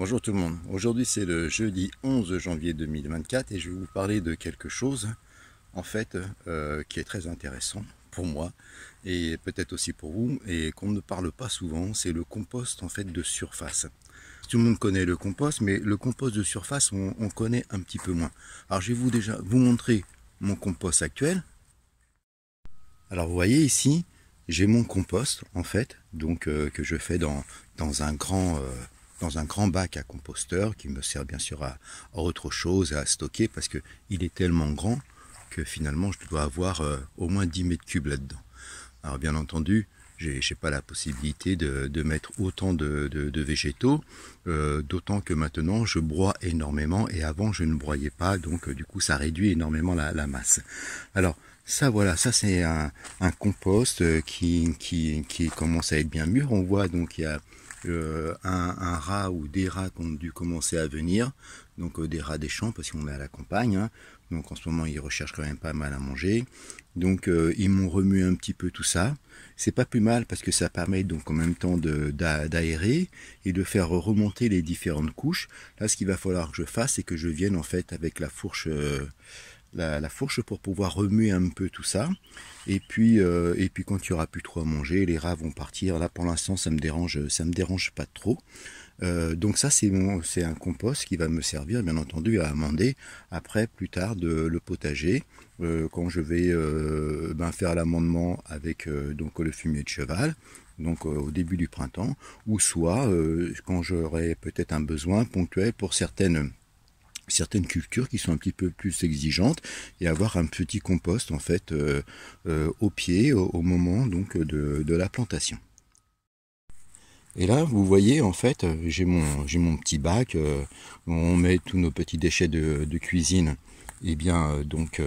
Bonjour tout le monde, aujourd'hui c'est le jeudi 11 janvier 2024 et je vais vous parler de quelque chose en fait euh, qui est très intéressant pour moi et peut-être aussi pour vous et qu'on ne parle pas souvent, c'est le compost en fait de surface. Tout le monde connaît le compost mais le compost de surface on, connaît un petit peu moins. Alors je vais vous déjà vous montrer mon compost actuel. Alors vous voyez ici j'ai mon compost en fait donc euh, que je fais dans, dans un grand... Euh, dans un grand bac à composteur qui me sert bien sûr à, autre chose, à stocker, parce que il est tellement grand que finalement je dois avoir euh, au moins 10 mètres cubes là-dedans. Alors bien entendu, j'ai n'ai pas la possibilité de, mettre autant de, végétaux, euh, d'autant que maintenant je broie énormément et avant je ne broyais pas, donc euh, du coup ça réduit énormément la, masse. Alors ça voilà, ça c'est un, compost qui, qui, qui commence à être bien mûr, on voit donc il y a euh, un, un, rat ou des rats qui ont dû commencer à venir, donc euh, des rats des champs parce qu'on est à la campagne, hein. donc en ce moment ils recherchent quand même pas mal à manger, donc euh, ils m'ont remué un petit peu tout ça. C'est pas plus mal parce que ça permet donc en même temps d'aérer et de faire remonter les différentes couches. Là, ce qu'il va falloir que je fasse, c'est que je vienne en fait avec la fourche la, fourche pour pouvoir remuer un peu tout ça. Et puis, euh, et puis quand il n'y aura plus trop à manger, les rats vont partir. Là, pour l'instant, ça me dérange, ça me dérange pas trop. Euh, donc ça, c'est c'est un compost qui va me servir, bien entendu, à amender après, plus tard, de le potager euh, quand je vais ben, faire l'amendement avec donc le fumier de cheval donc au début du printemps, ou soit quand j'aurai peut-être un besoin ponctuel pour certaines certaines cultures qui sont un petit peu plus exigeantes et avoir un petit compost en fait euh, euh, au pied au, moment donc de, la plantation. Et là, vous voyez, en fait, euh, j'ai mon, mon, petit bac, on met tous nos petits déchets de, cuisine et eh bien, donc,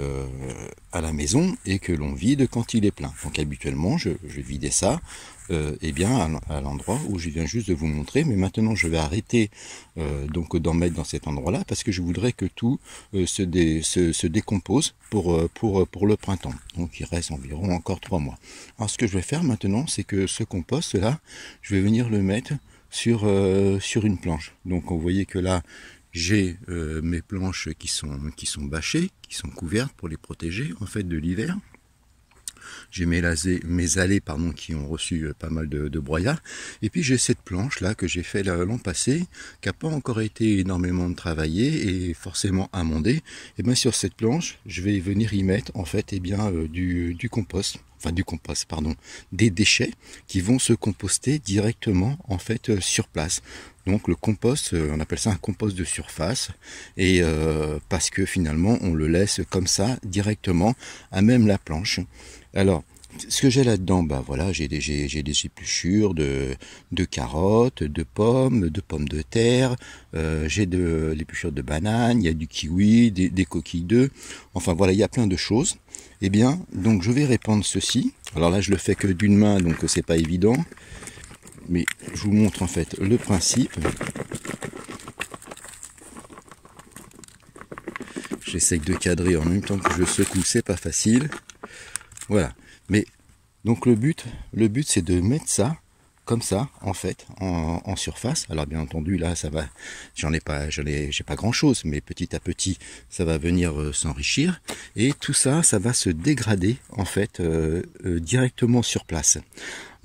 à la maison et que l'on vide quand il est plein. Donc habituellement, je, je vidais ça euh, eh bien, à l'endroit où je viens juste de vous montrer. Mais maintenant, je vais arrêter euh, donc d'en mettre dans cet endroit-là parce que je voudrais que tout euh, se, décompose pour, pour, pour le printemps. Donc, il reste environ encore trois mois. Alors, ce que je vais faire maintenant, c'est que ce compost-là, je vais venir le mettre sur, sur une planche. Donc, vous voyez que là, j'ai mes planches qui sont, qui sont bâchées, qui sont couvertes pour les protéger en fait de l'hiver j'ai mes, mes allées pardon, qui ont reçu euh, pas mal de, broyats. Et puis j'ai cette planche là que j'ai fait l'an passé, qui n'a pas encore été énormément travaillée et forcément amendée. Et bien sur cette planche, je vais venir y mettre en fait et eh bien, euh, du, compost enfin du compost, pardon, des déchets qui vont se composter directement en fait euh, sur place. Donc le compost, euh, on appelle ça un compost de surface, et euh, parce que finalement on le laisse comme ça directement à même la planche. Alors ce que j'ai là-dedans, bah voilà, j'ai des, j'ai, des épluchures de, de carottes, de pommes, de pommes de terre, euh, j'ai de l'épluchure de banane, il y a du kiwi, des, des coquilles d'œufs, enfin voilà, il y a plein de choses. Eh bien, donc je vais répandre ceci. Alors là, je le fais que d'une main, donc c'est pas évident mais je vous montre en fait le principe. J'essaye de cadrer en même temps que je secoue, c'est pas facile. Voilà. Mais donc le but, le but c'est de mettre ça comme ça en fait en, surface. Alors bien entendu là ça va, j'en ai pas, j'en j'ai pas grand chose, mais petit à petit ça va venir euh, s'enrichir et tout ça, ça va se dégrader en fait euh, euh, directement sur place.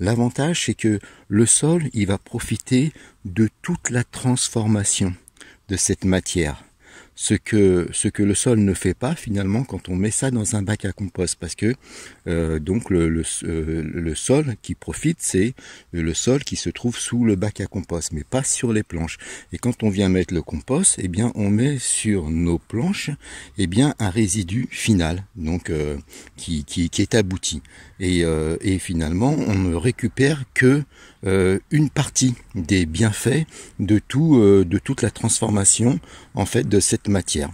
L'avantage, c'est que le sol, il va profiter de toute la transformation de cette matière ce que ce que le sol ne fait pas finalement quand on met ça dans un bac à compost parce que euh, donc le, euh, le, sol qui profite c'est le sol qui se trouve sous le bac à compost mais pas sur les planches et quand on vient mettre le compost eh bien on met sur nos planches et eh bien un résidu final donc euh, qui, qui, qui, est abouti et, et, finalement on ne récupère que une partie des bienfaits de tout de toute la transformation en fait de cette matière.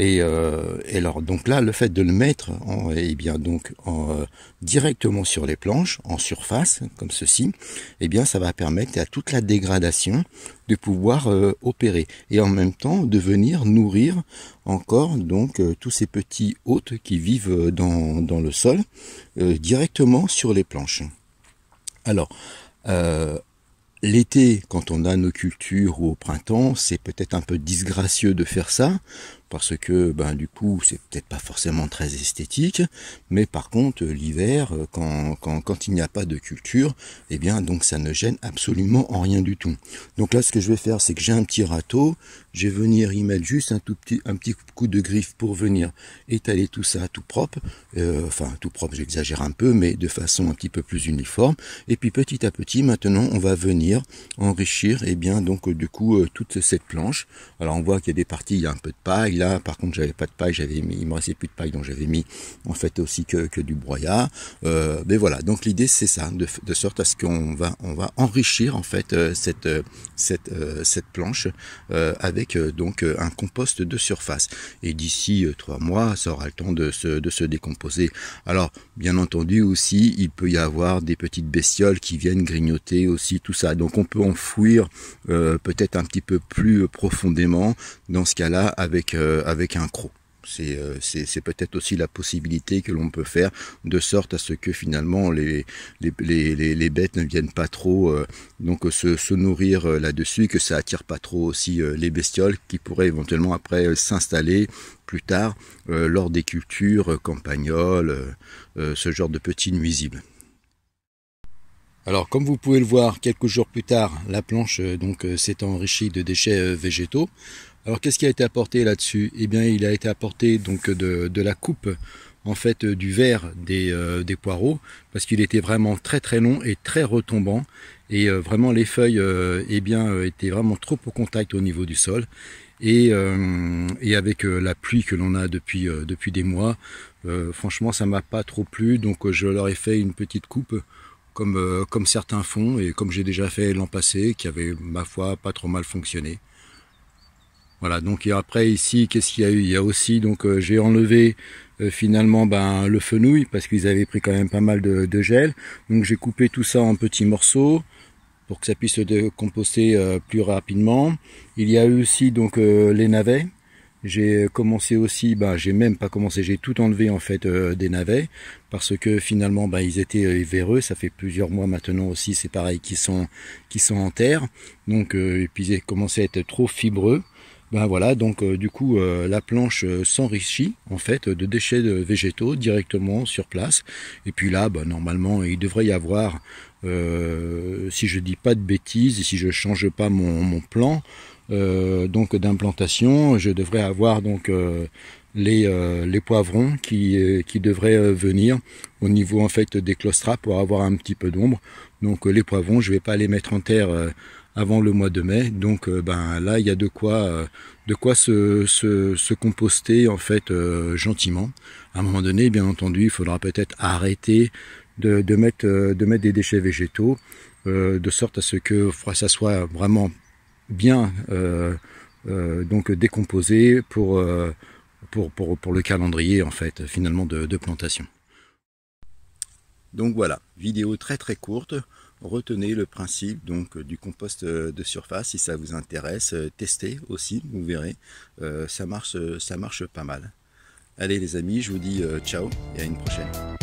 Euh, et, alors donc là, le fait de le mettre, en, eh bien donc euh, directement sur les planches, en surface comme ceci, eh bien ça va permettre à toute la dégradation de pouvoir euh, opérer et en même temps de venir nourrir encore donc tous ces petits hôtes qui vivent dans, dans le sol directement sur les planches. Alors L'été, quand on a nos cultures ou au printemps, c'est peut-être un peu disgracieux de faire ça parce que ben du coup c'est peut-être pas forcément très esthétique, mais par contre euh, l'hiver euh, quand, quand, il n'y a pas de culture, et eh bien donc ça ne gêne absolument en rien du tout. Donc là ce que je vais faire c'est que j'ai un petit râteau, je vais venir y mettre juste un tout petit un petit coup de griffe pour venir étaler tout ça tout propre, euh, enfin tout propre j'exagère un peu, mais de façon un petit peu plus uniforme. Et puis petit à petit maintenant on va venir enrichir et eh bien donc du coup toute cette planche. Alors on voit qu'il y a des parties il y a un peu de paille là par contre, j'avais pas de paille, j'avais mis, il me restait plus de paille, donc j'avais mis en fait aussi que, du broyat. Euh, mais voilà, donc l'idée c'est ça, de, sorte à ce qu'on va, on va enrichir en fait euh, cette, euh, cette, cette planche avec donc un compost de surface. Et d'ici trois mois, ça aura le temps de se, de se décomposer. Alors, bien entendu aussi, il peut y avoir des petites bestioles qui viennent grignoter aussi tout ça. Donc on peut enfouir peut-être un petit peu plus profondément dans ce cas-là avec euh, avec un croc. Euh, c'est peut-être aussi la possibilité que l'on peut faire de sorte à ce que finalement les, bêtes ne viennent pas trop euh, donc se, nourrir là-dessus, que ça attire pas trop aussi les bestioles qui pourraient éventuellement après s'installer plus tard lors des cultures campagnoles, ce genre de petits nuisibles. Alors comme vous pouvez le voir, quelques jours plus tard, la planche donc s'est enrichie de déchets végétaux. Alors qu'est-ce qui a été apporté là-dessus Eh bien, il a été apporté donc de, la coupe en fait euh, du verre euh, des, poireaux parce qu'il était vraiment très très long et très retombant et euh, vraiment les feuilles eh bien étaient vraiment trop au contact au niveau du sol et, avec la pluie que l'on a depuis depuis des mois franchement ça m'a pas trop plu donc je leur ai fait une petite coupe comme comme certains font et comme j'ai déjà fait l'an passé qui avait ma foi pas trop mal fonctionné voilà, donc après ici, qu'est-ce qu'il y a eu Il y a aussi, donc euh, j'ai enlevé euh, finalement ben, le fenouil parce qu'ils avaient pris quand même pas mal de, gel. Donc j'ai coupé tout ça en petits morceaux pour que ça puisse se décomposer euh, plus rapidement. Il y a eu aussi donc les navets. J'ai commencé aussi, ben j'ai même pas commencé, j'ai tout enlevé en fait des navets parce que finalement ben, ils étaient véreux, ça fait plusieurs mois maintenant aussi, c'est pareil, qui sont qui sont en terre, donc ils et puis à être trop fibreux, bah, voilà, donc euh, du coup euh, la planche euh, s'enrichit en fait de déchets de végétaux directement sur place. Et puis là, bah, normalement, il devrait y avoir, si je dis pas de bêtises et si je change pas mon, plan donc d'implantation, je devrais avoir donc les, les, poivrons qui, devraient venir au niveau en fait des clostrats pour avoir un petit peu d'ombre. Donc les poivrons, je vais pas les mettre en terre avant le mois de mai. Donc euh, ben, là, il y a de quoi, euh, de quoi se, se, composter en fait euh, gentiment. À un moment donné, bien entendu, il faudra peut-être arrêter de, mettre, de mettre des déchets végétaux, de sorte à ce que ça soit vraiment bien donc décomposé pour, pour, pour, pour, le calendrier en fait finalement de plantation. Donc voilà, vidéo très très courte retenez le principe donc euh, du compost euh, de surface si ça vous intéresse. Euh, testez aussi, vous verrez, ça marche, ça marche pas mal. Allez les amis, je vous dis ciao et à une prochaine.